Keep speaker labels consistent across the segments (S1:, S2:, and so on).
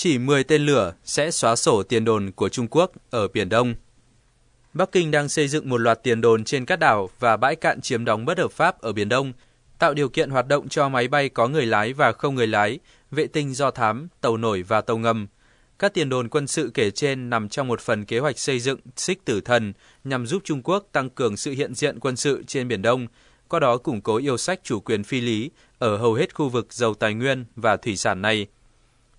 S1: Chỉ 10 tên lửa sẽ xóa sổ tiền đồn của Trung Quốc ở Biển Đông. Bắc Kinh đang xây dựng một loạt tiền đồn trên các đảo và bãi cạn chiếm đóng bất hợp pháp ở Biển Đông, tạo điều kiện hoạt động cho máy bay có người lái và không người lái, vệ tinh do thám, tàu nổi và tàu ngầm. Các tiền đồn quân sự kể trên nằm trong một phần kế hoạch xây dựng xích tử thần nhằm giúp Trung Quốc tăng cường sự hiện diện quân sự trên Biển Đông, qua đó củng cố yêu sách chủ quyền phi lý ở hầu hết khu vực giàu tài nguyên và thủy sản này –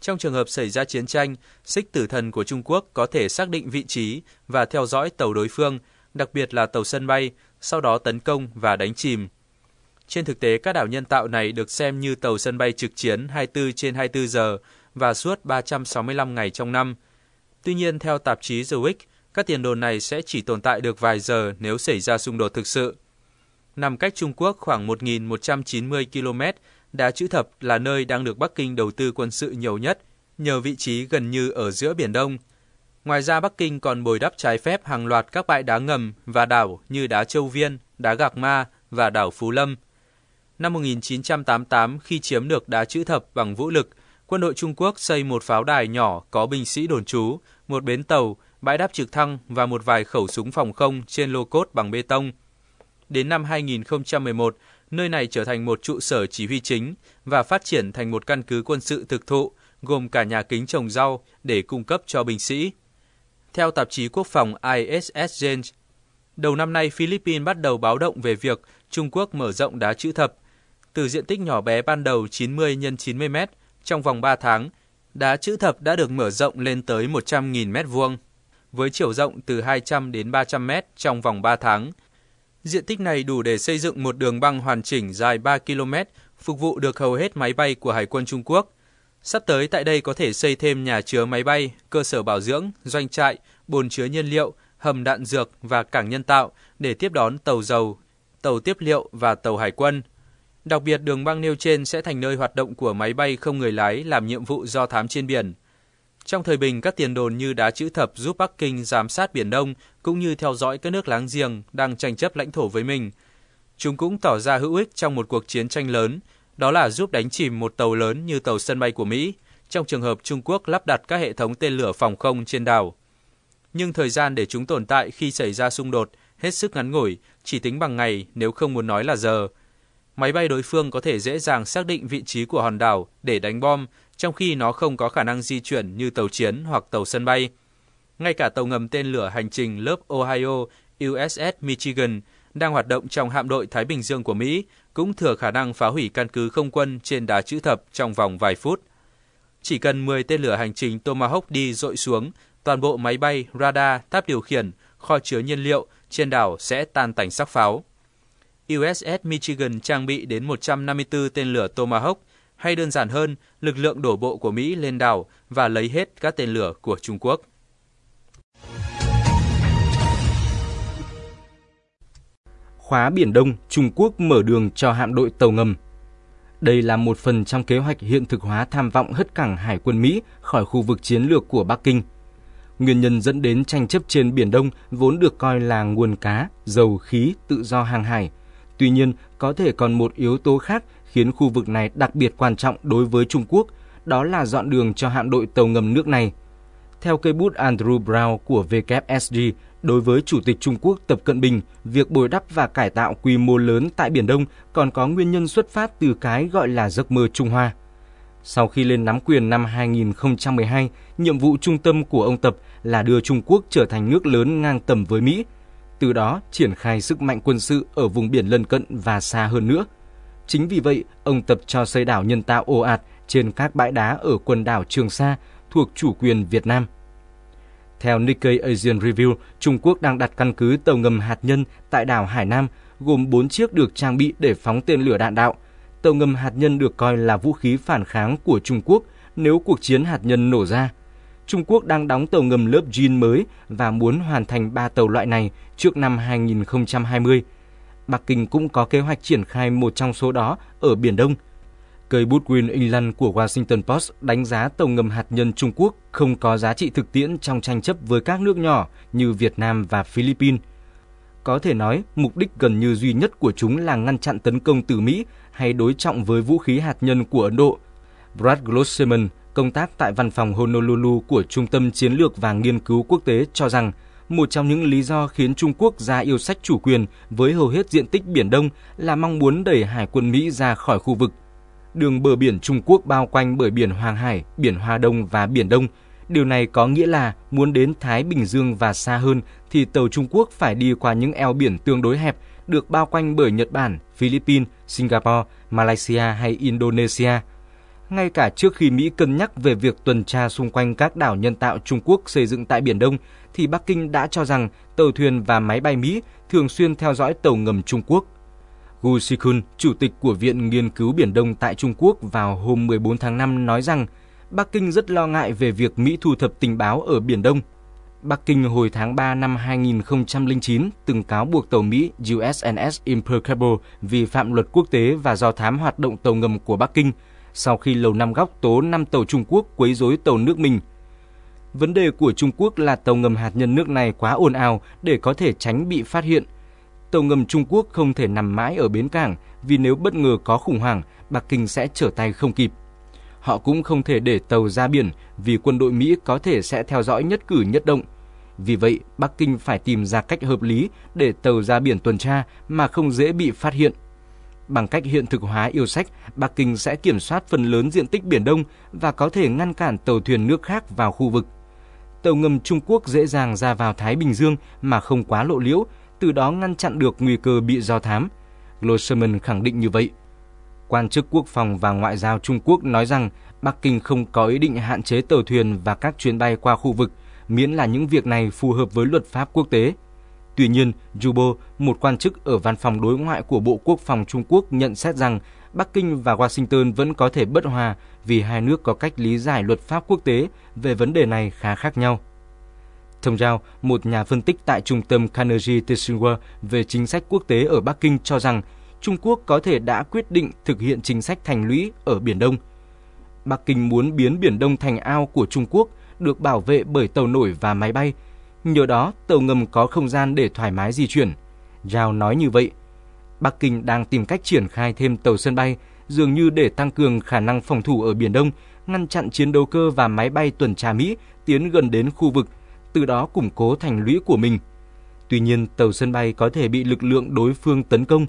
S1: trong trường hợp xảy ra chiến tranh, xích tử thần của Trung Quốc có thể xác định vị trí và theo dõi tàu đối phương, đặc biệt là tàu sân bay, sau đó tấn công và đánh chìm. Trên thực tế, các đảo nhân tạo này được xem như tàu sân bay trực chiến 24 trên 24 giờ và suốt 365 ngày trong năm. Tuy nhiên, theo tạp chí The Week, các tiền đồn này sẽ chỉ tồn tại được vài giờ nếu xảy ra xung đột thực sự. Nằm cách Trung Quốc khoảng 1.190 km, Đá chữ thập là nơi đang được Bắc Kinh đầu tư quân sự nhiều nhất, nhờ vị trí gần như ở giữa Biển Đông. Ngoài ra Bắc Kinh còn bồi đắp trái phép hàng loạt các bãi đá ngầm và đảo như đá Châu Viên, đá Gạc Ma và đảo Phú Lâm. Năm 1988 khi chiếm được đá chữ thập bằng vũ lực, quân đội Trung Quốc xây một pháo đài nhỏ có binh sĩ đồn trú, một bến tàu, bãi đáp trực thăng và một vài khẩu súng phòng không trên lô cốt bằng bê tông – đến năm 2011, nơi này trở thành một trụ sở chỉ huy chính và phát triển thành một căn cứ quân sự thực thụ, gồm cả nhà kính trồng rau để cung cấp cho binh sĩ. Theo tạp chí quốc phòng ISS Change, đầu năm nay Philippines bắt đầu báo động về việc Trung Quốc mở rộng đá chữ thập. Từ diện tích nhỏ bé ban đầu 90 x 90 m, trong vòng 3 tháng, đá chữ thập đã được mở rộng lên tới 100.000 m vuông với chiều rộng từ 200 đến 300 m trong vòng 3 tháng Diện tích này đủ để xây dựng một đường băng hoàn chỉnh dài 3 km, phục vụ được hầu hết máy bay của Hải quân Trung Quốc. Sắp tới tại đây có thể xây thêm nhà chứa máy bay, cơ sở bảo dưỡng, doanh trại, bồn chứa nhiên liệu, hầm đạn dược và cảng nhân tạo để tiếp đón tàu dầu, tàu tiếp liệu và tàu hải quân. Đặc biệt, đường băng nêu trên sẽ thành nơi hoạt động của máy bay không người lái làm nhiệm vụ do thám trên biển. Trong thời bình, các tiền đồn như đá chữ thập giúp Bắc Kinh giám sát Biển Đông cũng như theo dõi các nước láng giềng đang tranh chấp lãnh thổ với mình. Chúng cũng tỏ ra hữu ích trong một cuộc chiến tranh lớn, đó là giúp đánh chìm một tàu lớn như tàu sân bay của Mỹ, trong trường hợp Trung Quốc lắp đặt các hệ thống tên lửa phòng không trên đảo. Nhưng thời gian để chúng tồn tại khi xảy ra xung đột hết sức ngắn ngủi, chỉ tính bằng ngày nếu không muốn nói là giờ. Máy bay đối phương có thể dễ dàng xác định vị trí của hòn đảo để đánh bom trong khi nó không có khả năng di chuyển như tàu chiến hoặc tàu sân bay. Ngay cả tàu ngầm tên lửa hành trình lớp Ohio USS Michigan đang hoạt động trong hạm đội Thái Bình Dương của Mỹ cũng thừa khả năng phá hủy căn cứ không quân trên đá chữ thập trong vòng vài phút. Chỉ cần 10 tên lửa hành trình Tomahawk đi dội xuống, toàn bộ máy bay, radar, tháp điều khiển, kho chứa nhiên liệu trên đảo sẽ tan tành sắc pháo. USS Michigan trang bị đến 154 tên lửa Tomahawk hay đơn giản hơn, lực lượng đổ bộ của Mỹ lên đảo và lấy hết các tên lửa của Trung Quốc.
S2: Khóa Biển Đông, Trung Quốc mở đường cho hạm đội tàu ngầm. Đây là một phần trong kế hoạch hiện thực hóa tham vọng hất cảng hải quân Mỹ khỏi khu vực chiến lược của Bắc Kinh. Nguyên nhân dẫn đến tranh chấp trên Biển Đông vốn được coi là nguồn cá, dầu khí, tự do hàng hải. Tuy nhiên, có thể còn một yếu tố khác khiến khu vực này đặc biệt quan trọng đối với Trung Quốc, đó là dọn đường cho hạm đội tàu ngầm nước này. Theo cây bút Andrew Brown của WSG, đối với Chủ tịch Trung Quốc Tập Cận Bình, việc bồi đắp và cải tạo quy mô lớn tại Biển Đông còn có nguyên nhân xuất phát từ cái gọi là giấc mơ Trung Hoa. Sau khi lên nắm quyền năm 2012, nhiệm vụ trung tâm của ông Tập là đưa Trung Quốc trở thành nước lớn ngang tầm với Mỹ, từ đó triển khai sức mạnh quân sự ở vùng biển lân cận và xa hơn nữa – Chính vì vậy, ông tập cho xây đảo nhân tạo ồ ạt trên các bãi đá ở quần đảo Trường Sa thuộc chủ quyền Việt Nam. Theo Nikkei Asian Review, Trung Quốc đang đặt căn cứ tàu ngầm hạt nhân tại đảo Hải Nam, gồm 4 chiếc được trang bị để phóng tên lửa đạn đạo. Tàu ngầm hạt nhân được coi là vũ khí phản kháng của Trung Quốc nếu cuộc chiến hạt nhân nổ ra. Trung Quốc đang đóng tàu ngầm lớp Jin mới và muốn hoàn thành 3 tàu loại này trước năm 2020. Bắc Kinh cũng có kế hoạch triển khai một trong số đó ở Biển Đông. Cây bút Green England của Washington Post đánh giá tàu ngầm hạt nhân Trung Quốc không có giá trị thực tiễn trong tranh chấp với các nước nhỏ như Việt Nam và Philippines. Có thể nói, mục đích gần như duy nhất của chúng là ngăn chặn tấn công từ Mỹ hay đối trọng với vũ khí hạt nhân của Ấn Độ. Brad Glosseman, công tác tại văn phòng Honolulu của Trung tâm Chiến lược và Nghiên cứu Quốc tế cho rằng – một trong những lý do khiến Trung Quốc ra yêu sách chủ quyền với hầu hết diện tích Biển Đông là mong muốn đẩy hải quân Mỹ ra khỏi khu vực. Đường bờ biển Trung Quốc bao quanh bởi biển Hoàng Hải, biển Hoa Đông và Biển Đông. Điều này có nghĩa là muốn đến Thái Bình Dương và xa hơn thì tàu Trung Quốc phải đi qua những eo biển tương đối hẹp được bao quanh bởi Nhật Bản, Philippines, Singapore, Malaysia hay Indonesia – ngay cả trước khi Mỹ cân nhắc về việc tuần tra xung quanh các đảo nhân tạo Trung Quốc xây dựng tại Biển Đông thì Bắc Kinh đã cho rằng tàu thuyền và máy bay Mỹ thường xuyên theo dõi tàu ngầm Trung Quốc. Gu Shikun, chủ tịch của Viện Nghiên cứu Biển Đông tại Trung Quốc vào hôm 14 tháng 5 nói rằng Bắc Kinh rất lo ngại về việc Mỹ thu thập tình báo ở Biển Đông. Bắc Kinh hồi tháng 3 năm 2009 từng cáo buộc tàu Mỹ USNS Impeccable vi phạm luật quốc tế và do thám hoạt động tàu ngầm của Bắc Kinh sau khi Lầu Năm Góc tố 5 tàu Trung Quốc quấy rối tàu nước mình – Vấn đề của Trung Quốc là tàu ngầm hạt nhân nước này quá ồn ào để có thể tránh bị phát hiện. Tàu ngầm Trung Quốc không thể nằm mãi ở bến cảng vì nếu bất ngờ có khủng hoảng, Bắc Kinh sẽ trở tay không kịp. Họ cũng không thể để tàu ra biển vì quân đội Mỹ có thể sẽ theo dõi nhất cử nhất động. Vì vậy, Bắc Kinh phải tìm ra cách hợp lý để tàu ra biển tuần tra mà không dễ bị phát hiện. Bằng cách hiện thực hóa yêu sách, Bắc Kinh sẽ kiểm soát phần lớn diện tích Biển Đông và có thể ngăn cản tàu thuyền nước khác vào khu vực tàu ngầm Trung Quốc dễ dàng ra vào Thái Bình Dương mà không quá lộ liễu, từ đó ngăn chặn được nguy cơ bị do thám. Glosserman khẳng định như vậy. Quan chức quốc phòng và ngoại giao Trung Quốc nói rằng Bắc Kinh không có ý định hạn chế tàu thuyền và các chuyến bay qua khu vực, miễn là những việc này phù hợp với luật pháp quốc tế. Tuy nhiên, Jubo, một quan chức ở văn phòng đối ngoại của Bộ Quốc phòng Trung Quốc nhận xét rằng Bắc Kinh và Washington vẫn có thể bất hòa vì hai nước có cách lý giải luật pháp quốc tế về vấn đề này khá khác nhau. Thông Giao, một nhà phân tích tại trung tâm Carnegie Tison về chính sách quốc tế ở Bắc Kinh cho rằng Trung Quốc có thể đã quyết định thực hiện chính sách thành lũy ở Biển Đông. Bắc Kinh muốn biến Biển Đông thành ao của Trung Quốc được bảo vệ bởi tàu nổi và máy bay. Nhờ đó, tàu ngầm có không gian để thoải mái di chuyển. Giao nói như vậy. Bắc Kinh đang tìm cách triển khai thêm tàu sân bay dường như để tăng cường khả năng phòng thủ ở Biển Đông, ngăn chặn chiến đấu cơ và máy bay tuần tra Mỹ tiến gần đến khu vực, từ đó củng cố thành lũy của mình. Tuy nhiên, tàu sân bay có thể bị lực lượng đối phương tấn công.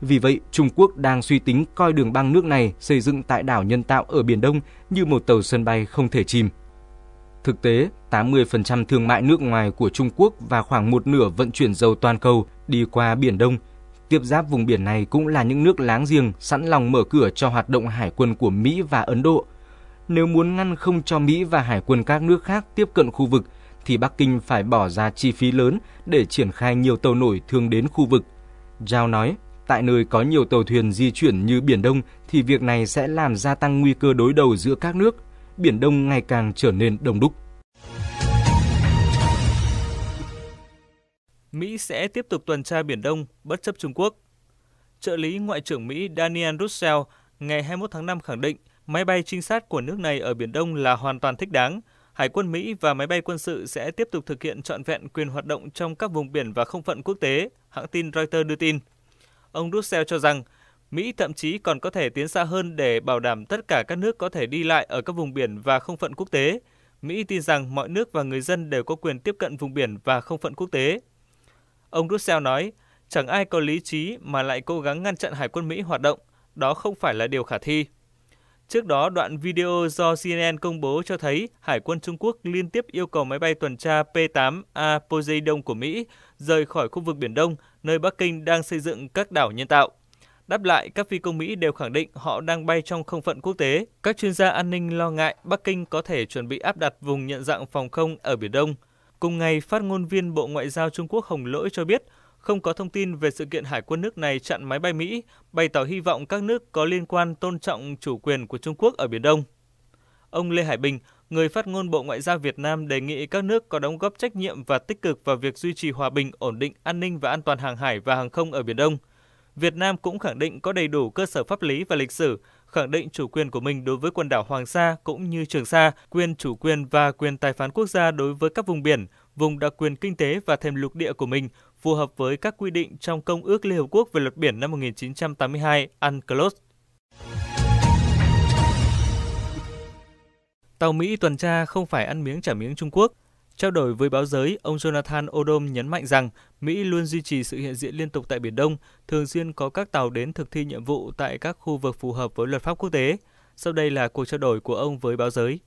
S2: Vì vậy, Trung Quốc đang suy tính coi đường băng nước này xây dựng tại đảo nhân tạo ở Biển Đông như một tàu sân bay không thể chìm. Thực tế, 80% thương mại nước ngoài của Trung Quốc và khoảng một nửa vận chuyển dầu toàn cầu đi qua Biển Đông – tiếp giáp vùng biển này cũng là những nước láng giềng sẵn lòng mở cửa cho hoạt động hải quân của Mỹ và Ấn Độ. Nếu muốn ngăn không cho Mỹ và hải quân các nước khác tiếp cận khu vực, thì Bắc Kinh phải bỏ ra chi phí lớn để triển khai nhiều tàu nổi thường đến khu vực. Giao nói, tại nơi có nhiều tàu thuyền di chuyển như Biển Đông thì việc này sẽ làm gia tăng nguy cơ đối đầu giữa các nước. Biển Đông ngày càng trở nên đông đúc.
S3: Mỹ sẽ tiếp tục tuần tra Biển Đông bất chấp Trung Quốc. Trợ lý Ngoại trưởng Mỹ Daniel Russell ngày 21 tháng 5 khẳng định máy bay trinh sát của nước này ở Biển Đông là hoàn toàn thích đáng. Hải quân Mỹ và máy bay quân sự sẽ tiếp tục thực hiện trọn vẹn quyền hoạt động trong các vùng biển và không phận quốc tế, hãng tin Reuters đưa tin. Ông Russell cho rằng Mỹ thậm chí còn có thể tiến xa hơn để bảo đảm tất cả các nước có thể đi lại ở các vùng biển và không phận quốc tế. Mỹ tin rằng mọi nước và người dân đều có quyền tiếp cận vùng biển và không phận quốc tế. Ông Russell nói, chẳng ai có lý trí mà lại cố gắng ngăn chặn Hải quân Mỹ hoạt động, đó không phải là điều khả thi. Trước đó, đoạn video do CNN công bố cho thấy Hải quân Trung Quốc liên tiếp yêu cầu máy bay tuần tra P-8A Poseidon của Mỹ rời khỏi khu vực Biển Đông, nơi Bắc Kinh đang xây dựng các đảo nhân tạo. Đáp lại, các phi công Mỹ đều khẳng định họ đang bay trong không phận quốc tế. Các chuyên gia an ninh lo ngại Bắc Kinh có thể chuẩn bị áp đặt vùng nhận dạng phòng không ở Biển Đông – Cùng ngày, phát ngôn viên Bộ Ngoại giao Trung Quốc Hồng Lỗi cho biết, không có thông tin về sự kiện hải quân nước này chặn máy bay Mỹ, bày tỏ hy vọng các nước có liên quan tôn trọng chủ quyền của Trung Quốc ở Biển Đông. Ông Lê Hải Bình, người phát ngôn Bộ Ngoại giao Việt Nam đề nghị các nước có đóng góp trách nhiệm và tích cực vào việc duy trì hòa bình, ổn định, an ninh và an toàn hàng hải và hàng không ở Biển Đông. Việt Nam cũng khẳng định có đầy đủ cơ sở pháp lý và lịch sử khẳng định chủ quyền của mình đối với quần đảo Hoàng Sa cũng như Trường Sa, quyền chủ quyền và quyền tài phán quốc gia đối với các vùng biển, vùng đặc quyền kinh tế và thềm lục địa của mình phù hợp với các quy định trong Công ước Liên Hợp Quốc về luật biển năm 1982 UNCLOS. Tàu Mỹ tuần tra không phải ăn miếng trả miếng Trung Quốc. Trao đổi với báo giới, ông Jonathan Odom nhấn mạnh rằng Mỹ luôn duy trì sự hiện diện liên tục tại Biển Đông, thường xuyên có các tàu đến thực thi nhiệm vụ tại các khu vực phù hợp với luật pháp quốc tế. Sau đây là cuộc trao đổi của ông với báo giới.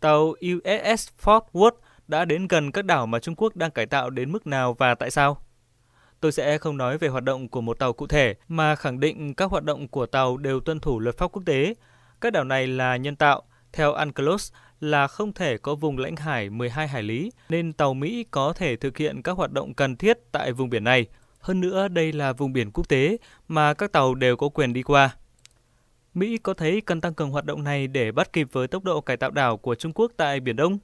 S3: Tàu USS Fort Worth đã đến gần các đảo mà Trung Quốc đang cải tạo đến mức nào và tại sao? Tôi sẽ không nói về hoạt động của một tàu cụ thể mà khẳng định các hoạt động của tàu đều tuân thủ luật pháp quốc tế. Các đảo này là nhân tạo. Theo UNCLOS, là không thể có vùng lãnh hải 12 hải lý, nên tàu Mỹ có thể thực hiện các hoạt động cần thiết tại vùng biển này. Hơn nữa, đây là vùng biển quốc tế mà các tàu đều có quyền đi qua. Mỹ có thấy cần tăng cường hoạt động này để bắt kịp với tốc độ cải tạo đảo của Trung Quốc tại Biển Đông?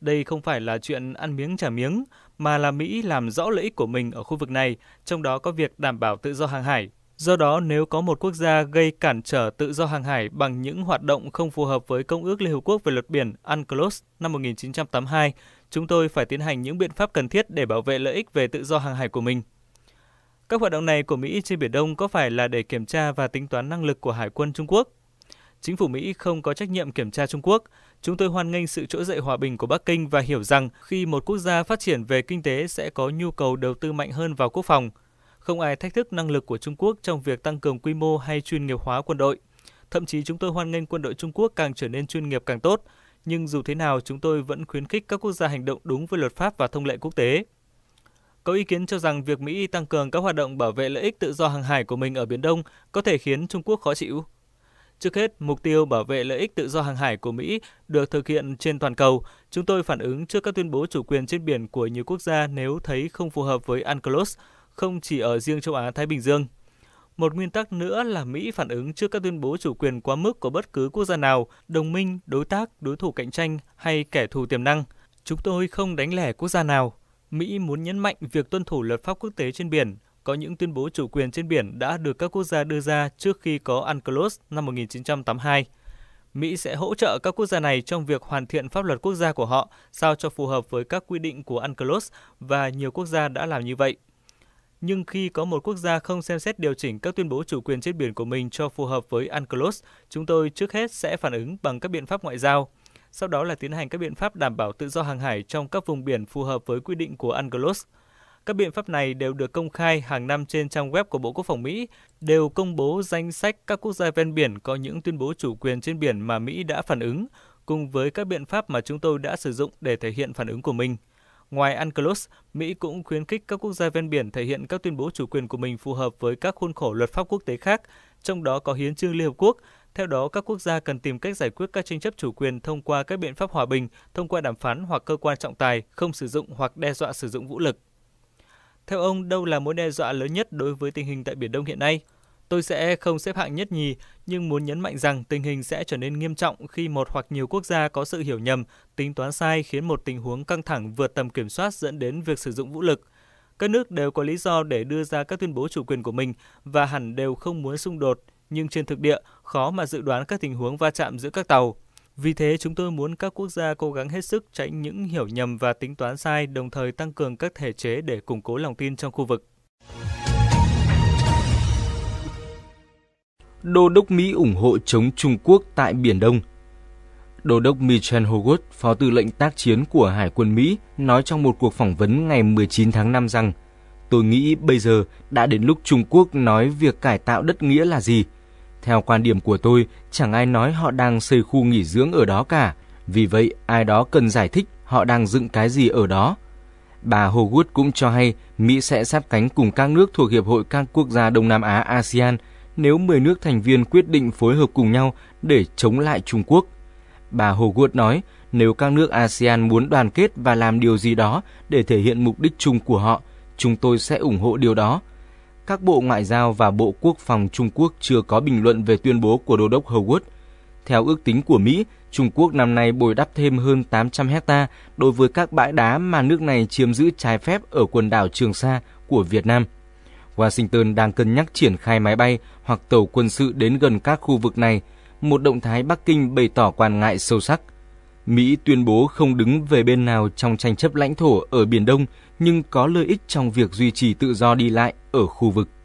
S3: Đây không phải là chuyện ăn miếng trả miếng, mà là Mỹ làm rõ lợi ích của mình ở khu vực này, trong đó có việc đảm bảo tự do hàng hải. Do đó, nếu có một quốc gia gây cản trở tự do hàng hải bằng những hoạt động không phù hợp với Công ước Liên Hợp Quốc về luật biển UNCLOS năm 1982, chúng tôi phải tiến hành những biện pháp cần thiết để bảo vệ lợi ích về tự do hàng hải của mình. Các hoạt động này của Mỹ trên Biển Đông có phải là để kiểm tra và tính toán năng lực của Hải quân Trung Quốc? Chính phủ Mỹ không có trách nhiệm kiểm tra Trung Quốc. Chúng tôi hoan nghênh sự trỗi dậy hòa bình của Bắc Kinh và hiểu rằng khi một quốc gia phát triển về kinh tế sẽ có nhu cầu đầu tư mạnh hơn vào quốc phòng – không ai thách thức năng lực của Trung Quốc trong việc tăng cường quy mô hay chuyên nghiệp hóa quân đội. Thậm chí chúng tôi hoan nghênh quân đội Trung Quốc càng trở nên chuyên nghiệp càng tốt, nhưng dù thế nào chúng tôi vẫn khuyến khích các quốc gia hành động đúng với luật pháp và thông lệ quốc tế. Có ý kiến cho rằng việc Mỹ tăng cường các hoạt động bảo vệ lợi ích tự do hàng hải của mình ở Biển Đông có thể khiến Trung Quốc khó chịu. Trước hết, mục tiêu bảo vệ lợi ích tự do hàng hải của Mỹ được thực hiện trên toàn cầu. Chúng tôi phản ứng trước các tuyên bố chủ quyền trên biển của nhiều quốc gia nếu thấy không phù hợp với UNCLOS, không chỉ ở riêng châu Á Thái Bình Dương. Một nguyên tắc nữa là Mỹ phản ứng trước các tuyên bố chủ quyền quá mức của bất cứ quốc gia nào, đồng minh, đối tác, đối thủ cạnh tranh hay kẻ thù tiềm năng. Chúng tôi không đánh lẻ quốc gia nào. Mỹ muốn nhấn mạnh việc tuân thủ luật pháp quốc tế trên biển. Có những tuyên bố chủ quyền trên biển đã được các quốc gia đưa ra trước khi có UNCLOS năm 1982. Mỹ sẽ hỗ trợ các quốc gia này trong việc hoàn thiện pháp luật quốc gia của họ sao cho phù hợp với các quy định của UNCLOS và nhiều quốc gia đã làm như vậy nhưng khi có một quốc gia không xem xét điều chỉnh các tuyên bố chủ quyền trên biển của mình cho phù hợp với UNCLOS, chúng tôi trước hết sẽ phản ứng bằng các biện pháp ngoại giao, sau đó là tiến hành các biện pháp đảm bảo tự do hàng hải trong các vùng biển phù hợp với quy định của UNCLOS. Các biện pháp này đều được công khai hàng năm trên trang web của Bộ Quốc phòng Mỹ, đều công bố danh sách các quốc gia ven biển có những tuyên bố chủ quyền trên biển mà Mỹ đã phản ứng, cùng với các biện pháp mà chúng tôi đã sử dụng để thể hiện phản ứng của mình. Ngoài UNCLOS, Mỹ cũng khuyến khích các quốc gia ven biển thể hiện các tuyên bố chủ quyền của mình phù hợp với các khuôn khổ luật pháp quốc tế khác, trong đó có Hiến trương Liên Hợp Quốc. Theo đó, các quốc gia cần tìm cách giải quyết các tranh chấp chủ quyền thông qua các biện pháp hòa bình, thông qua đàm phán hoặc cơ quan trọng tài, không sử dụng hoặc đe dọa sử dụng vũ lực. Theo ông, đâu là mối đe dọa lớn nhất đối với tình hình tại Biển Đông hiện nay? Tôi sẽ không xếp hạng nhất nhì, nhưng muốn nhấn mạnh rằng tình hình sẽ trở nên nghiêm trọng khi một hoặc nhiều quốc gia có sự hiểu nhầm, tính toán sai khiến một tình huống căng thẳng vượt tầm kiểm soát dẫn đến việc sử dụng vũ lực. Các nước đều có lý do để đưa ra các tuyên bố chủ quyền của mình và hẳn đều không muốn xung đột, nhưng trên thực địa khó mà dự đoán các tình huống va chạm giữa các tàu. Vì thế, chúng tôi muốn các quốc gia cố gắng hết sức tránh những hiểu nhầm và tính toán sai, đồng thời tăng cường các thể chế để củng cố lòng tin trong khu vực.
S2: đô đốc Mỹ ủng hộ chống Trung Quốc tại Biển Đông. Đô đốc Michel Hogarth, phó tư lệnh tác chiến của Hải quân Mỹ, nói trong một cuộc phỏng vấn ngày 19 tháng 5 rằng Tôi nghĩ bây giờ đã đến lúc Trung Quốc nói việc cải tạo đất nghĩa là gì. Theo quan điểm của tôi, chẳng ai nói họ đang xây khu nghỉ dưỡng ở đó cả. Vì vậy, ai đó cần giải thích họ đang dựng cái gì ở đó. Bà Howood cũng cho hay Mỹ sẽ sát cánh cùng các nước thuộc Hiệp hội các quốc gia Đông Nam Á ASEAN – nếu 10 nước thành viên quyết định phối hợp cùng nhau để chống lại Trung Quốc. Bà Hồ Guốt nói, nếu các nước ASEAN muốn đoàn kết và làm điều gì đó để thể hiện mục đích chung của họ, chúng tôi sẽ ủng hộ điều đó. Các Bộ Ngoại giao và Bộ Quốc phòng Trung Quốc chưa có bình luận về tuyên bố của Đô đốc Hồ Howard. Theo ước tính của Mỹ, Trung Quốc năm nay bồi đắp thêm hơn 800 hecta đối với các bãi đá mà nước này chiếm giữ trái phép ở quần đảo Trường Sa của Việt Nam – Washington đang cân nhắc triển khai máy bay hoặc tàu quân sự đến gần các khu vực này, một động thái Bắc Kinh bày tỏ quan ngại sâu sắc. Mỹ tuyên bố không đứng về bên nào trong tranh chấp lãnh thổ ở Biển Đông, nhưng có lợi ích trong việc duy trì tự do đi lại ở khu vực.